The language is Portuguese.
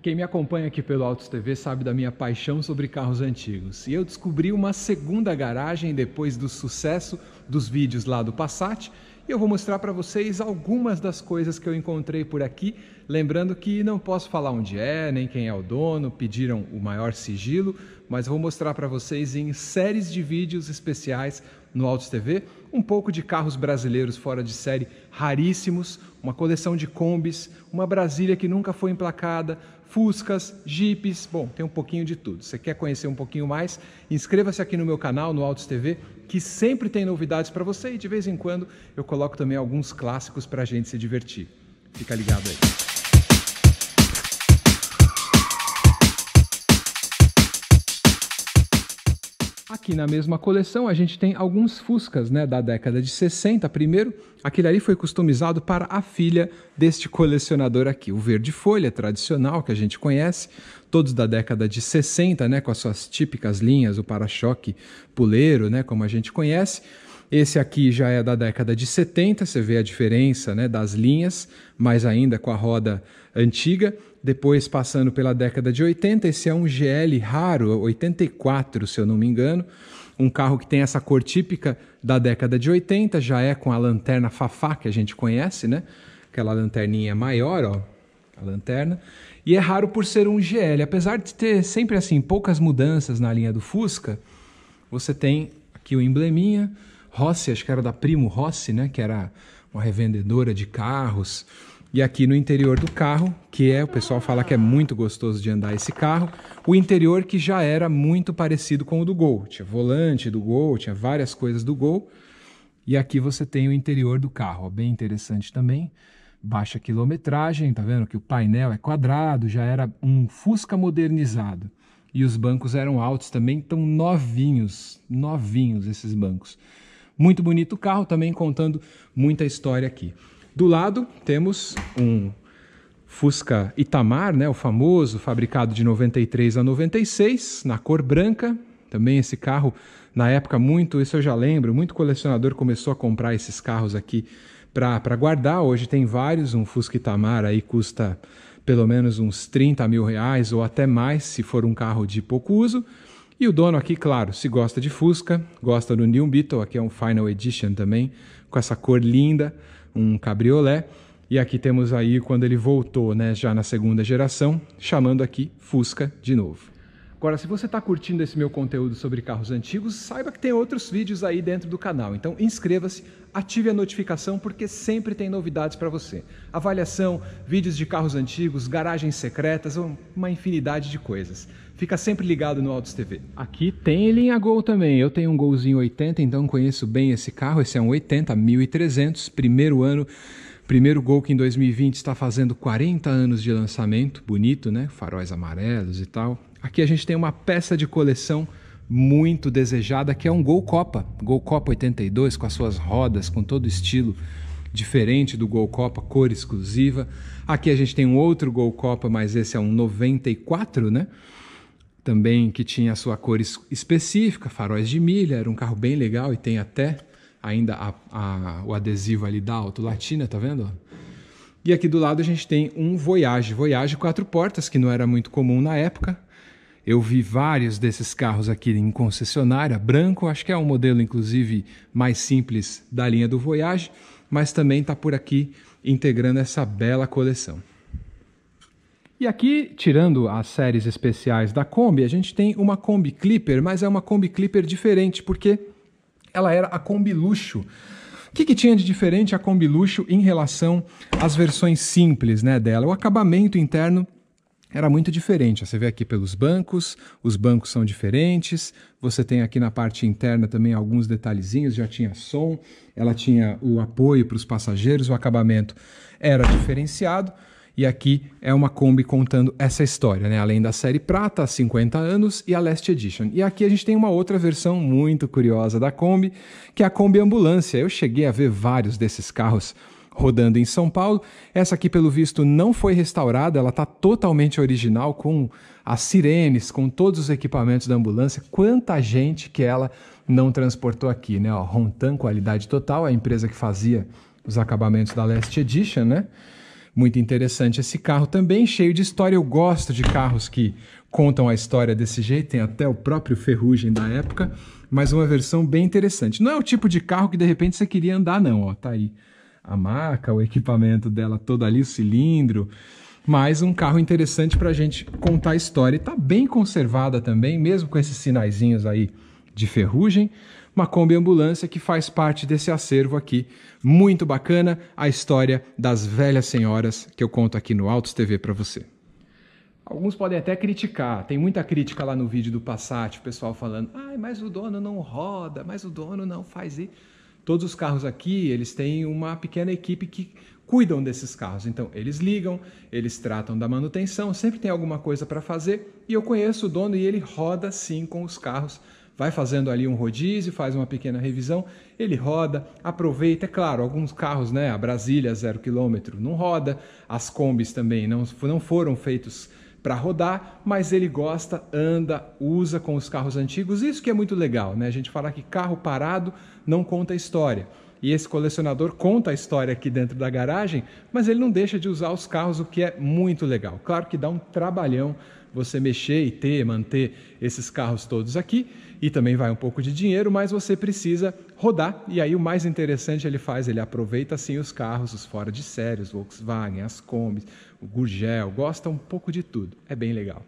Quem me acompanha aqui pelo Autos TV sabe da minha paixão sobre carros antigos. E eu descobri uma segunda garagem depois do sucesso dos vídeos lá do Passat. E eu vou mostrar para vocês algumas das coisas que eu encontrei por aqui. Lembrando que não posso falar onde é, nem quem é o dono, pediram o maior sigilo, mas vou mostrar para vocês em séries de vídeos especiais no Autos TV, um pouco de carros brasileiros fora de série raríssimos, uma coleção de combis, uma Brasília que nunca foi emplacada, Fuscas, Jeeps, bom, tem um pouquinho de tudo. Você quer conhecer um pouquinho mais? Inscreva-se aqui no meu canal, no Autos TV, que sempre tem novidades para você e de vez em quando eu coloco também alguns clássicos para a gente se divertir. Fica ligado aí. Aqui na mesma coleção a gente tem alguns Fuscas né, da década de 60. Primeiro, aquele ali foi customizado para a filha deste colecionador aqui, o verde folha tradicional que a gente conhece, todos da década de 60, né, com as suas típicas linhas, o para-choque puleiro, né, como a gente conhece. Esse aqui já é da década de 70, você vê a diferença né, das linhas, mas ainda com a roda antiga. Depois, passando pela década de 80, esse é um GL raro, 84, se eu não me engano. Um carro que tem essa cor típica da década de 80, já é com a lanterna Fafá, que a gente conhece, né? Aquela lanterninha maior, ó, a lanterna. E é raro por ser um GL. Apesar de ter sempre assim poucas mudanças na linha do Fusca, você tem aqui o embleminha, Rossi, acho que era da Primo Rossi, né? Que era uma revendedora de carros. E aqui no interior do carro, que é, o pessoal fala que é muito gostoso de andar esse carro, o interior que já era muito parecido com o do Gol. Tinha volante do Gol, tinha várias coisas do Gol. E aqui você tem o interior do carro, ó, bem interessante também. Baixa quilometragem, tá vendo que o painel é quadrado, já era um Fusca modernizado. E os bancos eram altos também, tão novinhos, novinhos esses bancos. Muito bonito o carro, também contando muita história aqui. Do lado temos um Fusca Itamar, né, o famoso, fabricado de 93 a 96, na cor branca. Também esse carro, na época, muito, isso eu já lembro, muito colecionador começou a comprar esses carros aqui para guardar. Hoje tem vários, um Fusca Itamar aí custa pelo menos uns 30 mil reais ou até mais, se for um carro de pouco uso. E o dono aqui, claro, se gosta de Fusca, gosta do New Beetle, aqui é um Final Edition também, com essa cor linda, um cabriolé. E aqui temos aí quando ele voltou, né, já na segunda geração, chamando aqui Fusca de novo. Agora, se você está curtindo esse meu conteúdo sobre carros antigos, saiba que tem outros vídeos aí dentro do canal. Então, inscreva-se, ative a notificação, porque sempre tem novidades para você. Avaliação, vídeos de carros antigos, garagens secretas, uma infinidade de coisas. Fica sempre ligado no Autos TV. Aqui tem ele em Gol também. Eu tenho um Golzinho 80, então conheço bem esse carro. Esse é um 80 1300, primeiro ano Primeiro gol que em 2020 está fazendo 40 anos de lançamento, bonito, né? Faróis amarelos e tal. Aqui a gente tem uma peça de coleção muito desejada que é um Gol Copa, Gol Copa 82 com as suas rodas, com todo estilo diferente do Gol Copa, cor exclusiva. Aqui a gente tem um outro Gol Copa, mas esse é um 94, né? Também que tinha a sua cor específica, faróis de milha, era um carro bem legal e tem até ainda a, a, o adesivo ali da latina, tá vendo? E aqui do lado a gente tem um Voyage, Voyage quatro portas, que não era muito comum na época. Eu vi vários desses carros aqui em concessionária, branco, acho que é um modelo inclusive mais simples da linha do Voyage, mas também está por aqui integrando essa bela coleção. E aqui, tirando as séries especiais da Kombi, a gente tem uma Kombi Clipper, mas é uma Kombi Clipper diferente, porque ela era a Kombi Luxo. O que, que, tinha de diferente a Kombi Luxo em relação às versões simples né, dela? O acabamento interno era muito diferente. Você vê aqui pelos bancos, os bancos são diferentes. Você tem aqui na parte interna também alguns detalhezinhos, já tinha som, ela tinha o apoio para os passageiros, o acabamento era diferenciado. E aqui é uma Kombi contando essa história, né? Além da série prata, 50 anos e a Last Edition. E aqui a gente tem uma outra versão muito curiosa da Kombi, que é a Kombi Ambulância. Eu cheguei a ver vários desses carros rodando em São Paulo. Essa aqui, pelo visto, não foi restaurada, ela está totalmente original, com as sirenes, com todos os equipamentos da ambulância. Quanta gente que ela não transportou aqui, né? Rontan, qualidade total, a empresa que fazia os acabamentos da Last Edition, né? Muito interessante esse carro também, cheio de história. Eu gosto de carros que contam a história desse jeito, tem até o próprio Ferrugem da época, mas uma versão bem interessante. Não é o tipo de carro que de repente você queria andar, não, ó, tá aí a marca, o equipamento dela todo ali, o cilindro, mas um carro interessante para a gente contar a história. E tá bem conservada também, mesmo com esses sinaizinhos aí de Ferrugem, uma Kombi Ambulância, que faz parte desse acervo aqui. Muito bacana a história das velhas senhoras que eu conto aqui no Autos TV para você. Alguns podem até criticar, tem muita crítica lá no vídeo do Passat, o pessoal falando, ah, mas o dono não roda, mas o dono não faz isso. Todos os carros aqui, eles têm uma pequena equipe que cuidam desses carros. Então, eles ligam, eles tratam da manutenção, sempre tem alguma coisa para fazer. E eu conheço o dono e ele roda sim com os carros vai fazendo ali um rodízio, faz uma pequena revisão, ele roda, aproveita, é claro, alguns carros, né, a Brasília zero quilômetro não roda, as combis também não, não foram feitos para rodar, mas ele gosta, anda, usa com os carros antigos, isso que é muito legal, né? A gente fala que carro parado não conta história. E esse colecionador conta a história aqui dentro da garagem, mas ele não deixa de usar os carros, o que é muito legal. Claro que dá um trabalhão você mexer e ter, manter esses carros todos aqui, e também vai um pouco de dinheiro, mas você precisa rodar. E aí o mais interessante ele faz, ele aproveita assim os carros, os fora de série, os Volkswagen, as Kombis, o Gurgel, gosta um pouco de tudo. É bem legal.